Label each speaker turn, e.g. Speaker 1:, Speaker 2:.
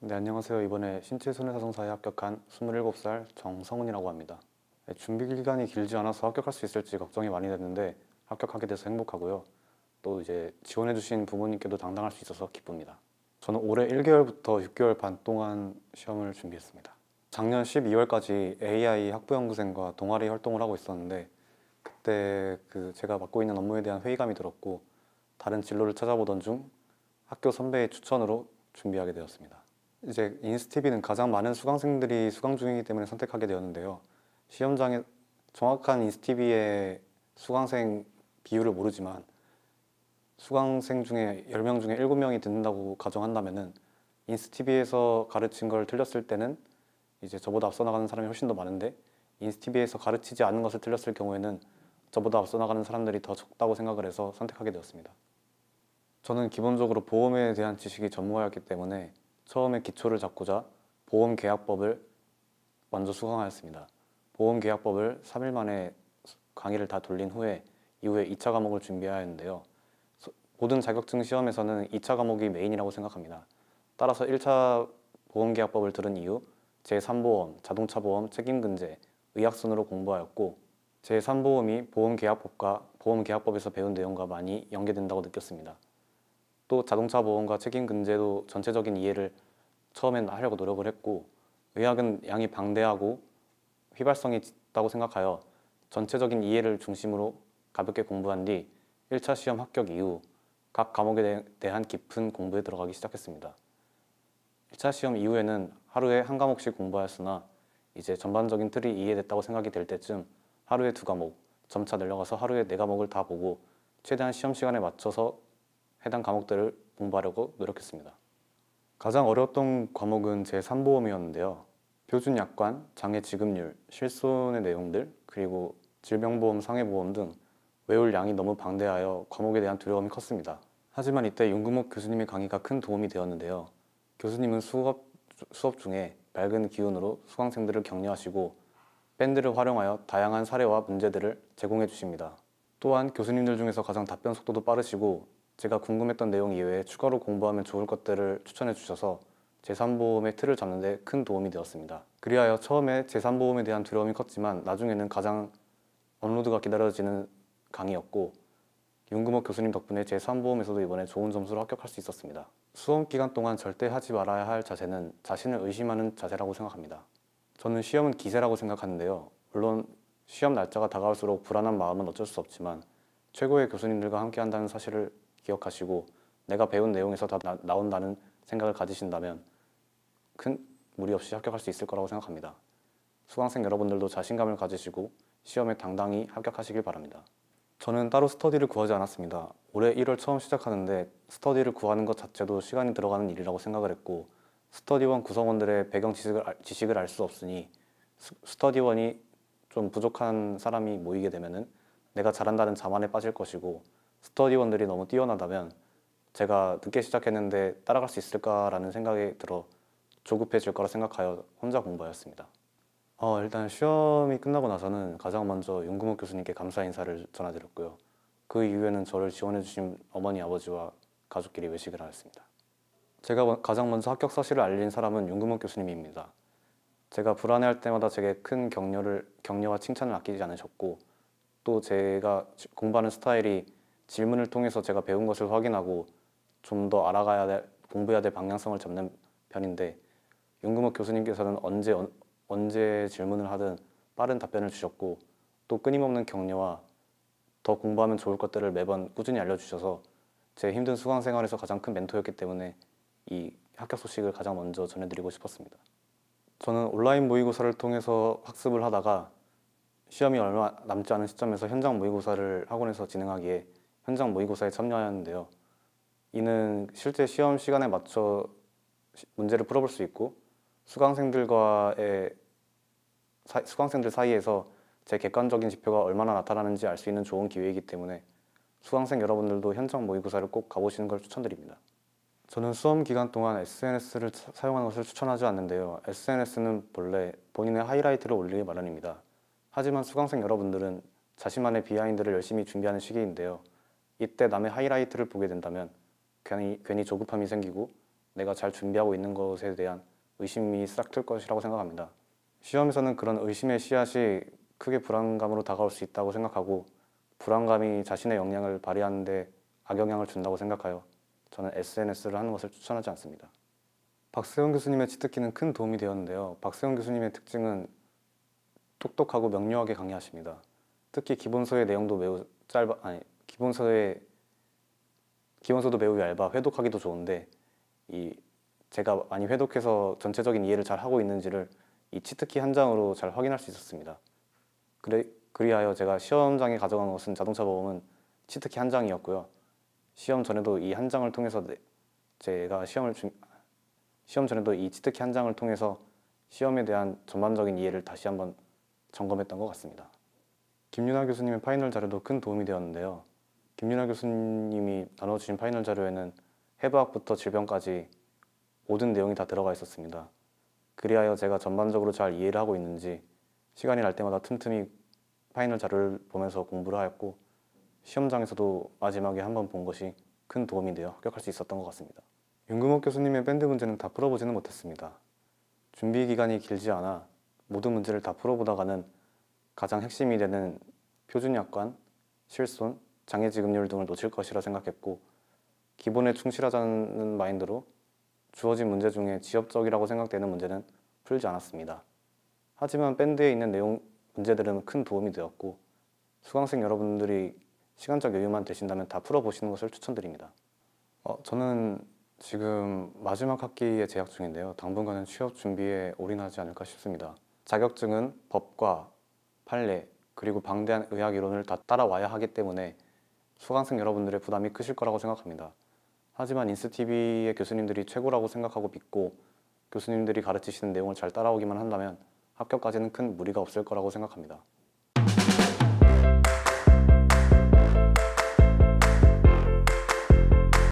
Speaker 1: 네, 안녕하세요. 이번에 신체 손해사정사에 합격한 27살 정성훈이라고 합니다. 네, 준비 기간이 길지 않아서 합격할 수 있을지 걱정이 많이 됐는데 합격하게 돼서 행복하고요. 또 이제 지원해주신 부모님께도 당당할 수 있어서 기쁩니다. 저는 올해 1개월부터 6개월 반 동안 시험을 준비했습니다. 작년 12월까지 AI 학부연구생과 동아리 활동을 하고 있었는데 그때 그 제가 맡고 있는 업무에 대한 회의감이 들었고 다른 진로를 찾아보던 중 학교 선배의 추천으로 준비하게 되었습니다. 이제 인스티비는 가장 많은 수강생들이 수강 중이기 때문에 선택하게 되었는데요. 시험장에 정확한 인스티비의 수강생 비율을 모르지만 수강생 중에 10명 중에 7명이 듣는다고 가정한다면 인스티비에서 가르친 걸 틀렸을 때는 이제 저보다 앞서 나가는 사람이 훨씬 더 많은데 인스티비에서 가르치지 않은 것을 틀렸을 경우에는 저보다 앞서 나가는 사람들이 더 적다고 생각을 해서 선택하게 되었습니다. 저는 기본적으로 보험에 대한 지식이 전무하였기 때문에 처음에 기초를 잡고자 보험계약법을 먼저 수강하였습니다. 보험계약법을 3일 만에 강의를 다 돌린 후에 이후에 2차 과목을 준비하였는데요. 모든 자격증 시험에서는 2차 과목이 메인이라고 생각합니다. 따라서 1차 보험계약법을 들은 이후 제3보험, 자동차보험, 책임근제, 의약순으로 공부하였고 제3보험이 보험계약법과 보험계약법에서 배운 내용과 많이 연계된다고 느꼈습니다. 또 자동차 보험과 책임 근제도 전체적인 이해를 처음엔 하려고 노력을 했고 의학은 양이 방대하고 휘발성이 있다고 생각하여 전체적인 이해를 중심으로 가볍게 공부한 뒤 1차 시험 합격 이후 각 과목에 대한 깊은 공부에 들어가기 시작했습니다. 1차 시험 이후에는 하루에 한 과목씩 공부하였으나 이제 전반적인 틀이 이해됐다고 생각이 될 때쯤 하루에 두 과목, 점차 늘려가서 하루에 네 과목을 다 보고 최대한 시험 시간에 맞춰서 해당 과목들을 공부하려고 노력했습니다. 가장 어려웠던 과목은 제3보험이었는데요. 표준 약관, 장애 지급률, 실손의 내용들, 그리고 질병보험, 상해보험 등 외울 양이 너무 방대하여 과목에 대한 두려움이 컸습니다. 하지만 이때 윤금옥 교수님의 강의가 큰 도움이 되었는데요. 교수님은 수업, 수업 중에 밝은 기운으로 수강생들을 격려하시고 밴드를 활용하여 다양한 사례와 문제들을 제공해 주십니다. 또한 교수님들 중에서 가장 답변 속도도 빠르시고 제가 궁금했던 내용 이외에 추가로 공부하면 좋을 것들을 추천해 주셔서 재산보험의 틀을 잡는데 큰 도움이 되었습니다. 그리하여 처음에 재산보험에 대한 두려움이 컸지만 나중에는 가장 업로드가 기다려지는 강의였고 윤금호 교수님 덕분에 제3보험에서도 이번에 좋은 점수로 합격할 수 있었습니다. 수험 기간 동안 절대 하지 말아야 할 자세는 자신을 의심하는 자세라고 생각합니다. 저는 시험은 기세라고 생각하는데요. 물론 시험 날짜가 다가올수록 불안한 마음은 어쩔 수 없지만 최고의 교수님들과 함께 한다는 사실을 기억하시고 내가 배운 내용에서 다 나, 온다는 생각을 가지신다면 큰 무리 없이 합격할 수 있을 거라고 생각합니다. 수강생 여러분들도 자신감을 가지시고 시험에 당당히 합격하시길 바랍니다. 저는 따로 스터디를 구하지 않았습니다. 올해 1월 처음 시작하는데 스터디를 구하는 것 자체도 시간이 들어가는 일이라고 생각을 했고 스터디원 구성원들의 배경 지식을, 지식을 알수 없으니 스, 스터디원이 좀 부족한 사람이 모이게 되면 내가 잘한다는 자만에 빠질 것이고 스터디원들이 너무 뛰어나다면 제가 늦게 시작했는데 따라갈 수 있을까라는 생각이 들어 조급해질 거라 생각하여 혼자 공부하였습니다. 어, 일단 시험이 끝나고 나서는 가장 먼저 윤금옥 교수님께 감사 인사를 전화드렸고요. 그 이후에는 저를 지원해주신 어머니, 아버지와 가족끼리 외식을 하였습니다. 제가 뭐, 가장 먼저 합격 사실을 알린 사람은 윤금옥 교수님입니다. 제가 불안해할 때마다 제게 큰 격려를, 격려와 칭찬을 아끼지 않으셨고 또 제가 공부하는 스타일이 질문을 통해서 제가 배운 것을 확인하고 좀 더 알아가야 될, 공부해야 될 방향성을 잡는 편인데 윤금옥 교수님께서는 언제 어, 언제 질문을 하든 빠른 답변을 주셨고 또 끊임없는 격려와 더 공부하면 좋을 것들을 매번 꾸준히 알려주셔서 제 힘든 수강 생활에서 가장 큰 멘토였기 때문에 이 합격 소식을 가장 먼저 전해드리고 싶었습니다. 저는 온라인 모의고사를 통해서 학습을 하다가 시험이 얼마 남지 않은 시점에서 현장 모의고사를 학원에서 진행하기에 현장 모의고사에 참여하였는데요. 이는 실제 시험 시간에 맞춰 문제를 풀어볼 수 있고 수강생들과의 사, 수강생들 사이에서 제 객관적인 지표가 얼마나 나타나는지 알 수 있는 좋은 기회이기 때문에 수강생 여러분들도 현장 모의고사를 꼭 가보시는 걸 추천드립니다. 저는 수험 기간 동안 SNS를 사용하는 것을 추천하지 않는데요. SNS는 본래 본인의 하이라이트를 올리기 마련입니다. 하지만 수강생 여러분들은 자신만의 비하인드를 열심히 준비하는 시기인데요. 이때 남의 하이라이트를 보게 된다면 괜히, 괜히 조급함이 생기고 내가 잘 준비하고 있는 것에 대한 의심이 싹 틀 것이라고 생각합니다. 시험에서는 그런 의심의 씨앗이 크게 불안감으로 다가올 수 있다고 생각하고 불안감이 자신의 역량을 발휘하는데 악영향을 준다고 생각하여 저는 SNS를 하는 것을 추천하지 않습니다. 박세영 교수님의 치트키는 큰 도움이 되었는데요. 박세영 교수님의 특징은 똑똑하고 명료하게 강의하십니다. 특히 기본서의 내용도 매우 짧아 아니 기본서에 기본서도 매우 얇아 회독하기도 좋은데 이 제가 많이 회독해서 전체적인 이해를 잘 하고 있는지를 이 치트키 한 장으로 잘 확인할 수 있었습니다. 그래, 그리하여 제가 시험장에 가져간 것은 자동차 보험은 치트키 한 장이었고요. 시험 전에도 이 한 장을 통해서 제가 시험을 중, 시험 전에도 이 치트키 한 장을 통해서 시험에 대한 전반적인 이해를 다시 한번 점검했던 것 같습니다. 김윤아 교수님의 파이널 자료도 큰 도움이 되었는데요. 김윤아 교수님이 나눠주신 파이널 자료에는 해부학부터 질병까지 모든 내용이 다 들어가 있었습니다. 그리하여 제가 전반적으로 잘 이해를 하고 있는지 시간이 날 때마다 틈틈이 파이널 자료를 보면서 공부를 하였고 시험장에서도 마지막에 한 번 본 것이 큰 도움이 되어 합격할 수 있었던 것 같습니다. 윤금옥 교수님의 밴드 문제는 다 풀어보지는 못했습니다. 준비 기간이 길지 않아 모든 문제를 다 풀어보다가는 가장 핵심이 되는 표준약관, 실손, 장애지급률 등을 놓칠 것이라 생각했고 기본에 충실하자는 마인드로 주어진 문제 중에 지엽적이라고 생각되는 문제는 풀지 않았습니다. 하지만 밴드에 있는 내용 문제들은 큰 도움이 되었고 수강생 여러분들이 시간적 여유만 되신다면 다 풀어보시는 것을 추천드립니다. 어, 저는 지금 마지막 학기에 재학 중인데요. 당분간은 취업 준비에 올인하지 않을까 싶습니다. 자격증은 법과 판례 그리고 방대한 의학 이론을 다 따라와야 하기 때문에 수강생 여러분들의 부담이 크실 거라고 생각합니다. 하지만 인스TV의 교수님들이 최고라고 생각하고 믿고 교수님들이 가르치시는 내용을 잘 따라오기만 한다면 합격까지는 큰 무리가 없을 거라고 생각합니다.